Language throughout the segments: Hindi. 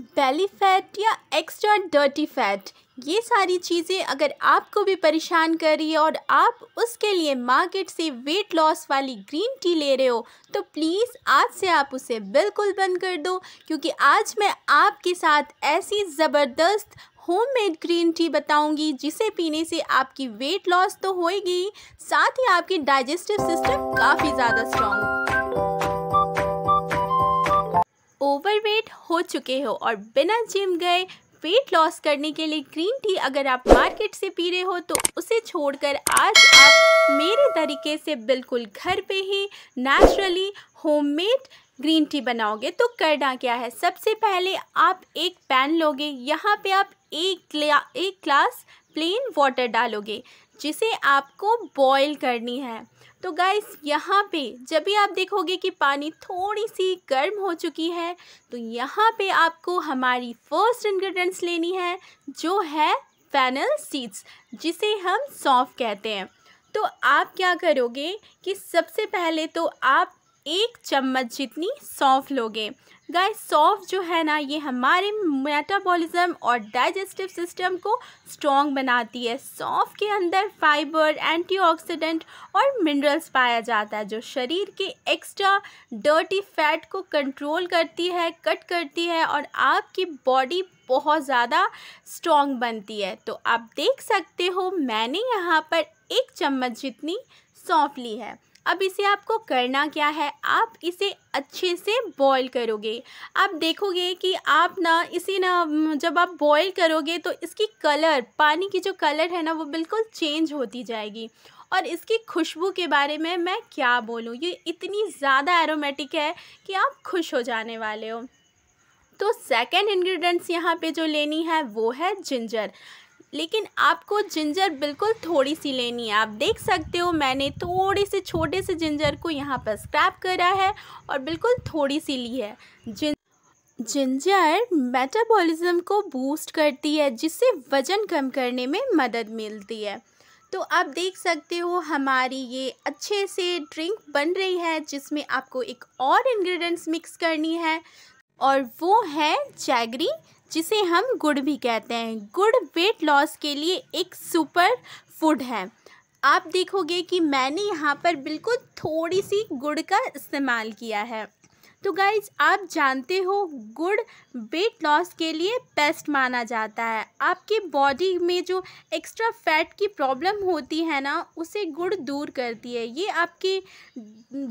बेली फैट या एक्स्ट्रा डर्टी फैट ये सारी चीज़ें अगर आपको भी परेशान कर रही है और आप उसके लिए मार्केट से वेट लॉस वाली ग्रीन टी ले रहे हो तो प्लीज़ आज से आप उसे बिल्कुल बंद कर दो क्योंकि आज मैं आपके साथ ऐसी ज़बरदस्त होममेड ग्रीन टी बताऊंगी जिसे पीने से आपकी वेट लॉस तो होएगी साथ ही आपकी डाइजेस्टिव सिस्टम काफ़ी ज़्यादा स्ट्रॉन्ग ओवरवेट हो चुके हो और बिना जिम गए वेट लॉस करने के लिए ग्रीन टी अगर आप मार्केट से पी रहे हो तो उसे छोड़कर आज आप मेरे तरीके से बिल्कुल घर पे ही नेचुरली होममेड ग्रीन टी बनाओगे तो करना क्या है सबसे पहले आप एक पैन लोगे यहाँ पे आप एक ग्ला, एक ग्लास प्लेन वाटर डालोगे जिसे आपको बॉईल करनी है तो गाइस यहाँ पे जब भी आप देखोगे कि पानी थोड़ी सी गर्म हो चुकी है तो यहाँ पे आपको हमारी फर्स्ट इन्ग्रीडियंट्स लेनी है जो है फैनल सीड्स जिसे हम सौंफ कहते हैं तो आप क्या करोगे कि सबसे पहले तो आप एक चम्मच जितनी सौंफ लोगे गाय सौंफ जो है ना ये हमारे मेटाबॉलिज्म और डाइजेस्टिव सिस्टम को स्ट्रॉन्ग बनाती है सौंफ के अंदर फाइबर एंटीऑक्सीडेंट और मिनरल्स पाया जाता है जो शरीर के एक्स्ट्रा डर्टी फैट को कंट्रोल करती है कट करती है और आपकी बॉडी बहुत ज़्यादा स्ट्रॉन्ग बनती है तो आप देख सकते हो मैंने यहाँ पर एक चम्मच जितनी सौंफ ली है अब इसे आपको करना क्या है आप इसे अच्छे से बॉईल करोगे आप देखोगे कि आप ना इसे ना जब आप बॉईल करोगे तो इसकी कलर पानी की जो कलर है ना वो बिल्कुल चेंज होती जाएगी और इसकी खुशबू के बारे में मैं क्या बोलूँ ये इतनी ज़्यादा एरोमेटिक है कि आप खुश हो जाने वाले हो तो सेकेंड इन्ग्रीडियंट्स यहाँ पे जो लेनी है वो है जिंजर लेकिन आपको जिंजर बिल्कुल थोड़ी सी लेनी है आप देख सकते हो मैंने थोड़े से छोटे से जिंजर को यहाँ पर स्क्रैप करा है और बिल्कुल थोड़ी सी ली है जिन जिंजर मेटाबॉलिज्म को बूस्ट करती है जिससे वज़न कम करने में मदद मिलती है तो आप देख सकते हो हमारी ये अच्छे से ड्रिंक बन रही है जिसमें आपको एक और इंग्रेडिएंट्स मिक्स करनी है और वो है जैगरी जिसे हम गुड़ भी कहते हैं गुड़ वेट लॉस के लिए एक सुपर फूड है आप देखोगे कि मैंने यहाँ पर बिल्कुल थोड़ी सी गुड़ का इस्तेमाल किया है तो गाइज आप जानते हो गुड़ वेट लॉस के लिए बेस्ट माना जाता है आपकी बॉडी में जो एक्स्ट्रा फैट की प्रॉब्लम होती है ना उसे गुड़ दूर करती है ये आपकी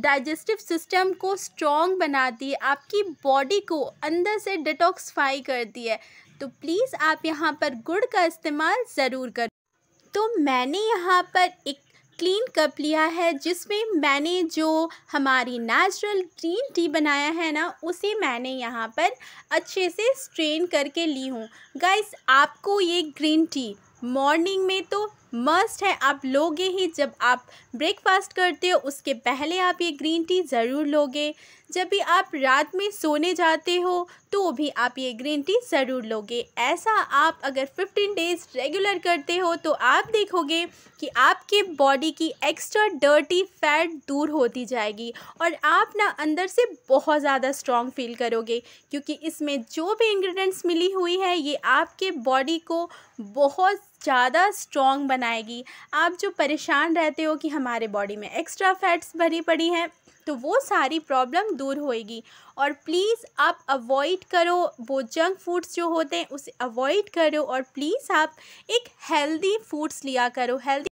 डाइजेस्टिव सिस्टम को स्ट्रॉन्ग बनाती है आपकी बॉडी को अंदर से डिटॉक्सफाई करती है तो प्लीज़ आप यहाँ पर गुड़ का इस्तेमाल ज़रूर करें तो मैंने यहाँ पर एक क्लीन कप लिया है जिसमें मैंने जो हमारी नेचुरल ग्रीन टी बनाया है ना उसे मैंने यहाँ पर अच्छे से स्ट्रेन करके ली हूँ गाइस आपको ये ग्रीन टी मॉर्निंग में तो मस्ट है आप लोगे ही जब आप ब्रेकफास्ट करते हो उसके पहले आप ये ग्रीन टी ज़रूर लोगे जब भी आप रात में सोने जाते हो तो भी आप ये ग्रीन टी ज़रूर लोगे ऐसा आप अगर 15 डेज़ रेगुलर करते हो तो आप देखोगे कि आपके बॉडी की एक्स्ट्रा डर्टी फैट दूर होती जाएगी और आप ना अंदर से बहुत ज़्यादा स्ट्रॉन्ग फील करोगे क्योंकि इसमें जो भी इंग्रेडिएंट्स मिली हुई है ये आपके बॉडी को बहुत ज़्यादा स्ट्रॉन्ग बनाएगी आप जो परेशान रहते हो कि हमारे बॉडी में एक्स्ट्रा फैट्स भरी पड़ी हैं तो वो सारी प्रॉब्लम दूर होएगी और प्लीज़ आप अवॉइड करो वो जंक फूड्स जो होते हैं उसे अवॉइड करो और प्लीज़ आप एक हेल्दी फूड्स लिया करो हेल्दी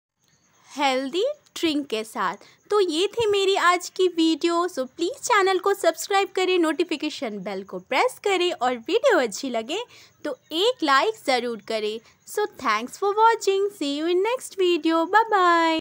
हेल्दी ड्रिंक के साथ तो ये थी मेरी आज की वीडियो सो प्लीज़ चैनल को सब्सक्राइब करें नोटिफिकेशन बेल को प्रेस करें और वीडियो अच्छी लगे तो एक लाइक ज़रूर करें so thanks for watching see you in next video bye bye